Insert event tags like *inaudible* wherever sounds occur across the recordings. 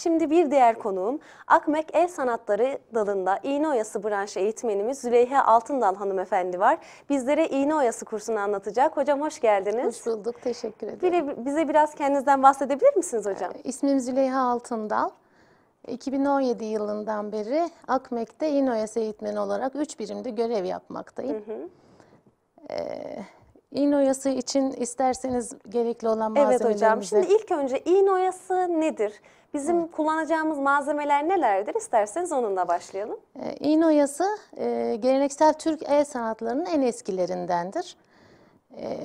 Şimdi bir diğer konuğum Akmek El Sanatları dalında iğne oyası branşı eğitmenimiz Züleyha Altındal hanımefendi var. Bizlere iğne oyası kursunu anlatacak. Hocam hoş geldiniz. Hoş bulduk. Teşekkür ederim. Bire, bize biraz kendinizden bahsedebilir misiniz hocam? Ee, ismim Züleyha Altındal. 2017 yılından beri Akmek'te iğne oyası eğitmeni olarak 3 birimde görev yapmaktayım. Hı hı. Ee, İğne oyası için isterseniz gerekli olan malzemelerimizi... Evet hocam. Şimdi ilk önce iğne oyası nedir? Bizim evet. kullanacağımız malzemeler nelerdir? İsterseniz onunla başlayalım. Ee, e, oyası geleneksel Türk el sanatlarının en eskilerindendir. E,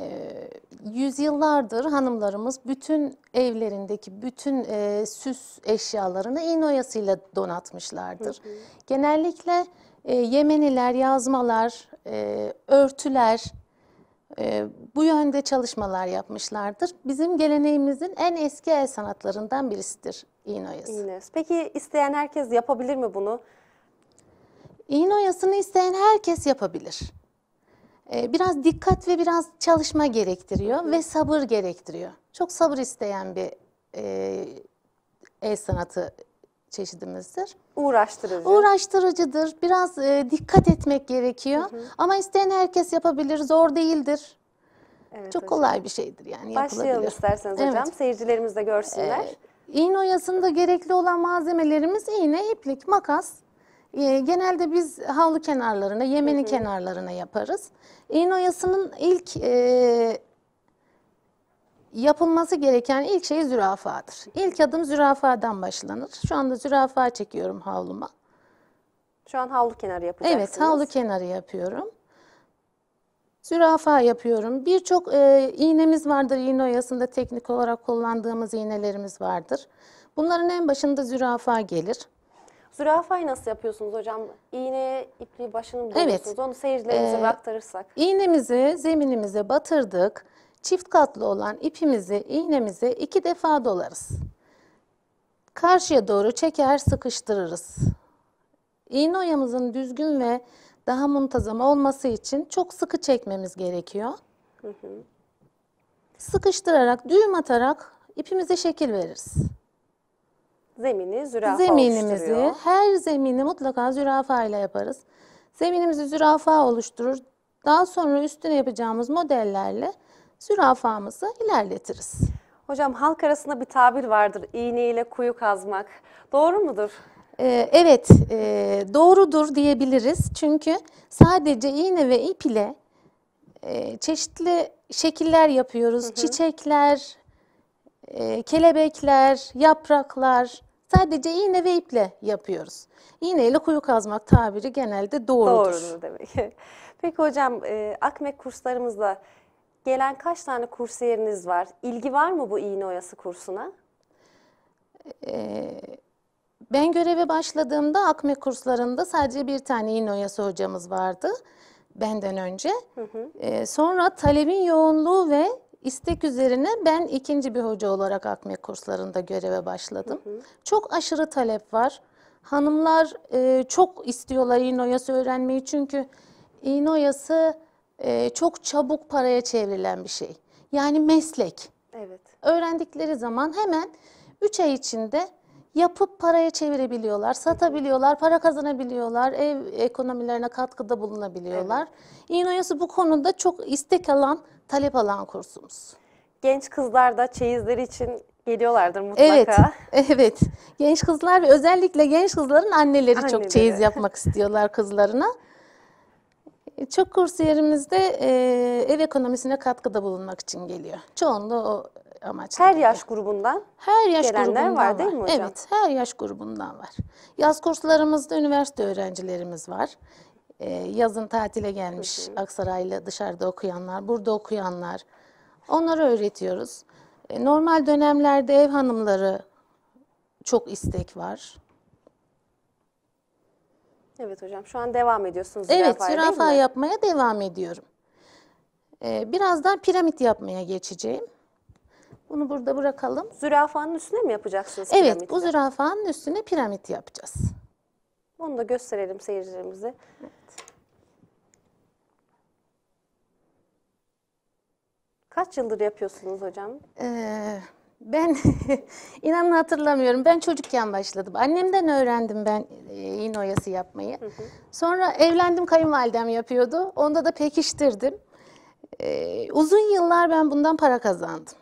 yüzyıllardır hanımlarımız bütün evlerindeki bütün e, süs eşyalarını iğne oyasıyla donatmışlardır. Hı hı. Genellikle e, yemeniler, yazmalar, e, örtüler e, bu yönde çalışmalar yapmışlardır. Bizim geleneğimizin en eski el sanatlarından birisidir iğne oyası. Peki isteyen herkes yapabilir mi bunu? İğne oyasını isteyen herkes yapabilir. E, biraz dikkat ve biraz çalışma gerektiriyor Hı. ve sabır gerektiriyor. Çok sabır isteyen bir e, el sanatı çeşidimizdir. Uğraştırıcı. Uğraştırıcıdır. Biraz e, dikkat etmek gerekiyor. Hı hı. Ama isteyen herkes yapabilir. Zor değildir. Evet, Çok hocam. kolay bir şeydir yani Başlayalım isterseniz evet. hocam. Seyircilerimiz de görsünler. Ee, iğne oyasında gerekli olan malzemelerimiz iğne, iplik, makas. Ee, genelde biz havlu kenarlarına, yemeni hı hı. kenarlarına yaparız. İğne oyasının ilk e, yapılması gereken ilk şey zürafadır. İlk adım zürafadan başlanır. Şu anda zürafa çekiyorum havluma. Şu an havlu kenarı yapacaksınız. Evet havlu kenarı yapıyorum. Zürafa yapıyorum. Birçok e, iğnemiz vardır. İğne oyasında teknik olarak kullandığımız iğnelerimiz vardır. Bunların en başında zürafa gelir. Zürafayı nasıl yapıyorsunuz hocam? İğneye ipliği başını mı evet. Onu seyircilerimize ee, aktarırsak. İğnemizi zeminimize batırdık çift katlı olan ipimizi, iğnemizi iki defa dolarız. Karşıya doğru çeker sıkıştırırız. İğne oyamızın düzgün ve daha muntazam olması için çok sıkı çekmemiz gerekiyor. Hı hı. Sıkıştırarak, düğüm atarak ipimize şekil veririz. Zemini zürafa Zeminimizi, her zemini mutlaka zürafa ile yaparız. Zeminimizi zürafa oluşturur. Daha sonra üstüne yapacağımız modellerle zürafamızı ilerletiriz. Hocam halk arasında bir tabir vardır iğneyle kuyu kazmak. Doğru mudur? Ee, evet e, doğrudur diyebiliriz. Çünkü sadece iğne ve ip ile e, çeşitli şekiller yapıyoruz. Hı hı. Çiçekler, e, kelebekler, yapraklar sadece iğne ve iple yapıyoruz. İğne ile kuyu kazmak tabiri genelde doğrudur. Doğrudur demek. *laughs* Peki hocam akmek kurslarımızda gelen kaç tane kursiyeriniz var? İlgi var mı bu iğne oyası kursuna? Ee, ben göreve başladığımda akme kurslarında sadece bir tane iğne oyası hocamız vardı benden önce. Hı hı. Ee, sonra talebin yoğunluğu ve istek üzerine ben ikinci bir hoca olarak akme kurslarında göreve başladım. Hı hı. Çok aşırı talep var. Hanımlar e, çok istiyorlar iğne oyası öğrenmeyi çünkü iğne oyası e, çok çabuk paraya çevrilen bir şey. Yani meslek. Evet. Öğrendikleri zaman hemen 3 ay içinde yapıp paraya çevirebiliyorlar, satabiliyorlar, para kazanabiliyorlar, ev ekonomilerine katkıda bulunabiliyorlar. Evet. İnoyası bu konuda çok istek alan, talep alan kursumuz. Genç kızlar da çeyizleri için geliyorlardır mutlaka. Evet, *laughs* evet. Genç kızlar ve özellikle genç kızların anneleri, anneleri. çok çeyiz yapmak istiyorlar kızlarına. E, çok kurs kursiyerimizde e, ev ekonomisine katkıda bulunmak için geliyor. Çoğunluğu o amaçla. Her yaş grubundan her yaş gelenler grubundan var değil mi hocam? Evet, her yaş grubundan var. Yaz kurslarımızda üniversite öğrencilerimiz var. Ee, yazın tatile gelmiş Aksaray'la dışarıda okuyanlar, burada okuyanlar. Onları öğretiyoruz. Ee, normal dönemlerde ev hanımları çok istek var. Evet hocam şu an devam ediyorsunuz evet, zürafa yapmaya devam ediyorum. Ee, birazdan piramit yapmaya geçeceğim. Bunu burada bırakalım. Zürafanın üstüne mi yapacaksınız piramit? Evet bu zürafanın üstüne piramit yapacağız. Onu da gösterelim seyircilerimize. Evet. Kaç yıldır yapıyorsunuz hocam? Ee, ben *laughs* inanın hatırlamıyorum. Ben çocukken başladım. Annemden öğrendim ben e, iğne oyası yapmayı. Hı hı. Sonra evlendim kayınvalidem yapıyordu. Onda da pekiştirdim. Ee, uzun yıllar ben bundan para kazandım.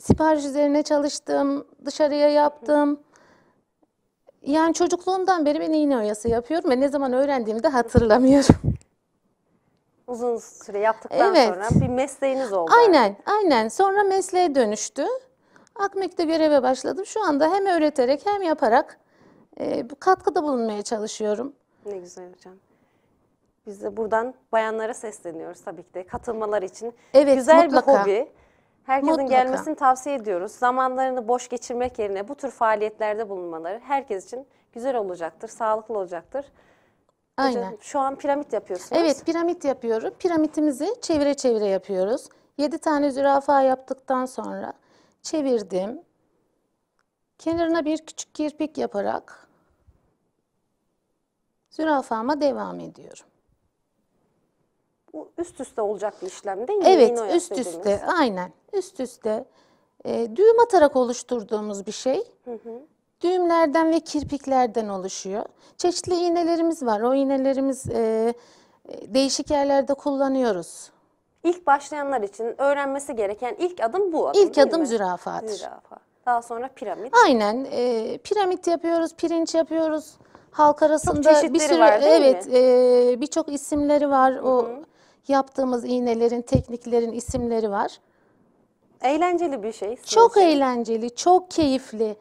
Sipariş üzerine çalıştım, dışarıya yaptım. Yani çocukluğumdan beri ben iğne oyası yapıyorum ve ne zaman öğrendiğimi de hatırlamıyorum uzun süre yaptıktan evet. sonra bir mesleğiniz oldu. Aynen, aynen. Sonra mesleğe dönüştü. Akmek'te göreve başladım. Şu anda hem öğreterek hem yaparak e, bu katkıda bulunmaya çalışıyorum. Ne güzel hocam. Biz de buradan bayanlara sesleniyoruz tabii ki de katılmalar için. Evet, güzel mutlaka. bir hobi. Herkesin mutlaka. gelmesini tavsiye ediyoruz. Zamanlarını boş geçirmek yerine bu tür faaliyetlerde bulunmaları herkes için güzel olacaktır, sağlıklı olacaktır. Aynen. Hocam, şu an piramit yapıyorsunuz. Evet piramit yapıyorum. Piramitimizi çevire çevire yapıyoruz. Yedi tane zürafa yaptıktan sonra çevirdim. Kenarına bir küçük kirpik yaparak zürafama devam ediyorum. Bu üst üste olacak bir işlem değil mi? Evet Yine üst üste aynen üst üste. E, düğüm atarak oluşturduğumuz bir şey. Hı hı düğümlerden ve kirpiklerden oluşuyor. Çeşitli iğnelerimiz var. O iğnelerimiz e, değişik yerlerde kullanıyoruz. İlk başlayanlar için öğrenmesi gereken ilk adım bu adım İlk adım mi? zürafadır. Zürafa. Daha sonra piramit. Aynen. E, piramit yapıyoruz, pirinç yapıyoruz. Halk arasında bir çeşitleri sürü var, evet e, birçok isimleri var. O Hı. yaptığımız iğnelerin, tekniklerin isimleri var. Eğlenceli bir şey. Çok sınırsız. eğlenceli, çok keyifli.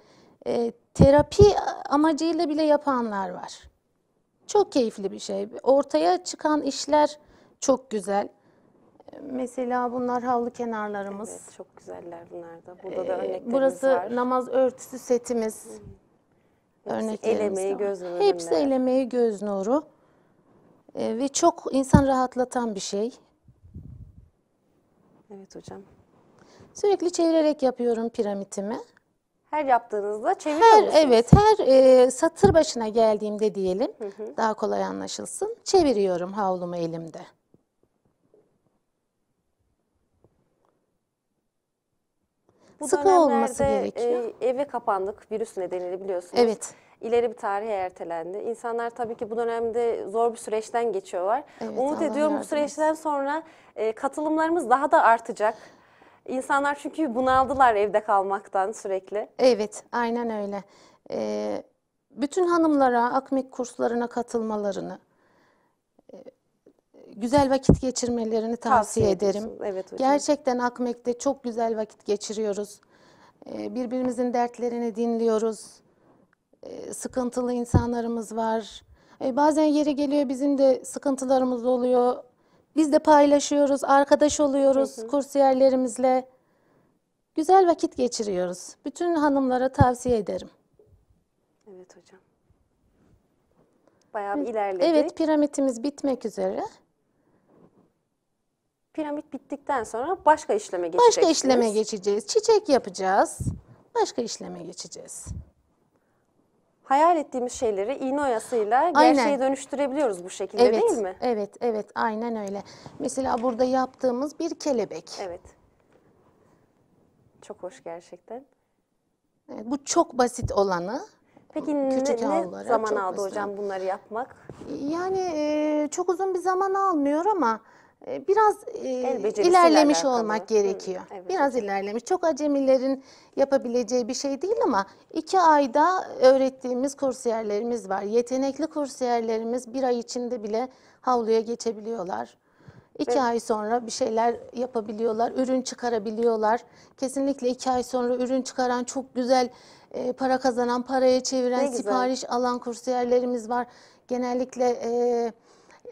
E, terapi amacıyla bile yapanlar var. Çok keyifli bir şey. Ortaya çıkan işler çok güzel. Mesela bunlar havlu kenarlarımız. Evet, çok güzeller bunlar da. Burada ee, da örneklerimiz var. Burası namaz örtüsü setimiz. Hmm. Örneklerimiz el emeği, göz nuru. Hepsi el emeği, göz nuru. Ee, ve çok insan rahatlatan bir şey. Evet hocam. Sürekli çevirerek yapıyorum piramitimi her yaptığınızda çeviriyor her, musunuz? Evet, her e, satır başına geldiğimde diyelim, hı hı. daha kolay anlaşılsın, çeviriyorum havlumu elimde. Bu Sıkı olması e, gerekiyor. E, eve kapandık virüs nedeniyle biliyorsunuz. Evet İleri bir tarihe ertelendi. İnsanlar tabii ki bu dönemde zor bir süreçten geçiyorlar. Evet, Umut ediyorum bu süreçten sonra e, katılımlarımız daha da artacak. İnsanlar çünkü bunaldılar evde kalmaktan sürekli. Evet, aynen öyle. Ee, bütün hanımlara akmik kurslarına katılmalarını, e, güzel vakit geçirmelerini tavsiye, ederim. Evet hocam. Gerçekten Akmek'te çok güzel vakit geçiriyoruz. Ee, Birbirimizin dertlerini dinliyoruz. Ee, Sıkıntılı insanlarımız var. Ee, Bazen yeri geliyor bizim de sıkıntılarımız oluyor. Biz de paylaşıyoruz, arkadaş oluyoruz hı hı. kursiyerlerimizle. Güzel vakit geçiriyoruz. Bütün hanımlara tavsiye ederim. Evet hocam. Bayağı bir ilerledik. Evet piramitimiz bitmek üzere. Piramit bittikten sonra başka işleme geçeceğiz. Başka işleme geçeceğiz. Çiçek yapacağız. Başka işleme geçeceğiz hayal ettiğimiz şeyleri iğne oyasıyla gerçeğe dönüştürebiliyoruz bu şekilde evet, değil mi? Evet, evet aynen öyle. Mesela burada yaptığımız bir kelebek. Evet. Çok hoş gerçekten. Evet, bu çok basit olanı. Peki Küçük ne, ne zaman aldı basit. hocam bunları yapmak? Yani e, çok uzun bir zaman almıyor ama... Ee, biraz e, ilerlemiş alakalı. olmak gerekiyor. evet. Biraz ilerlemiş. Çok acemilerin yapabileceği bir şey değil ama iki ayda öğrettiğimiz kursiyerlerimiz var. Yetenekli kursiyerlerimiz bir ay içinde bile havluya geçebiliyorlar. İki evet. ay sonra bir şeyler yapabiliyorlar, ürün çıkarabiliyorlar. Kesinlikle iki ay sonra ürün çıkaran çok güzel e, para kazanan, paraya çeviren, sipariş alan kursiyerlerimiz var. Genellikle... E,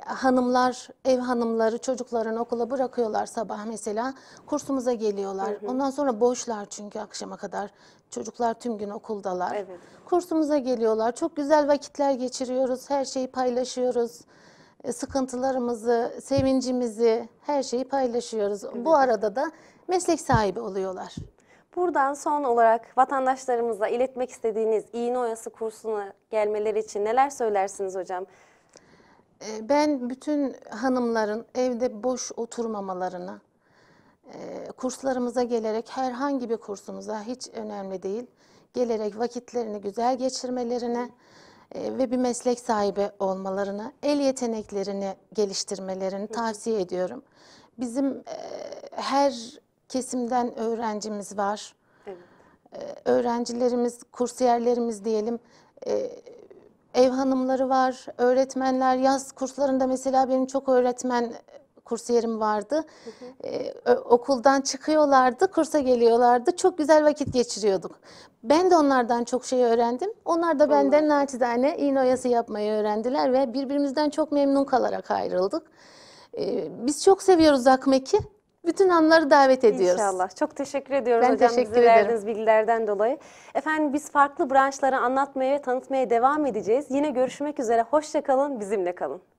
hanımlar, ev hanımları çocuklarını okula bırakıyorlar sabah mesela. Kursumuza geliyorlar. Hı hı. Ondan sonra boşlar çünkü akşama kadar. Çocuklar tüm gün okuldalar. Evet. Kursumuza geliyorlar. Çok güzel vakitler geçiriyoruz. Her şeyi paylaşıyoruz. E, sıkıntılarımızı, sevincimizi, her şeyi paylaşıyoruz. Evet. Bu arada da meslek sahibi oluyorlar. Buradan son olarak vatandaşlarımıza iletmek istediğiniz iğne oyası kursuna gelmeleri için neler söylersiniz hocam? Ee, ben bütün hanımların evde boş oturmamalarını, e, kurslarımıza gelerek herhangi bir kursumuza hiç önemli değil, gelerek vakitlerini güzel geçirmelerine e, ve bir meslek sahibi olmalarını, el yeteneklerini geliştirmelerini tavsiye ediyorum. Bizim e, her kesimden öğrencimiz var. Evet. Öğrencilerimiz, kursiyerlerimiz diyelim ev hanımları var, öğretmenler, yaz kurslarında mesela benim çok öğretmen e, kursiyerim vardı. Hı hı. Ee, okuldan çıkıyorlardı, kursa geliyorlardı. Çok güzel vakit geçiriyorduk. Ben de onlardan çok şey öğrendim. Onlar da benden Allah. naçizane iğne oyası yapmayı öğrendiler ve birbirimizden çok memnun kalarak ayrıldık. Ee, biz çok seviyoruz Akmek'i bütün anları davet ediyoruz. İnşallah. Çok teşekkür ediyoruz ben hocam teşekkür bize ederim. verdiğiniz bilgilerden dolayı. Efendim biz farklı branşları anlatmaya ve tanıtmaya devam edeceğiz. Yine görüşmek üzere. Hoşçakalın, bizimle kalın.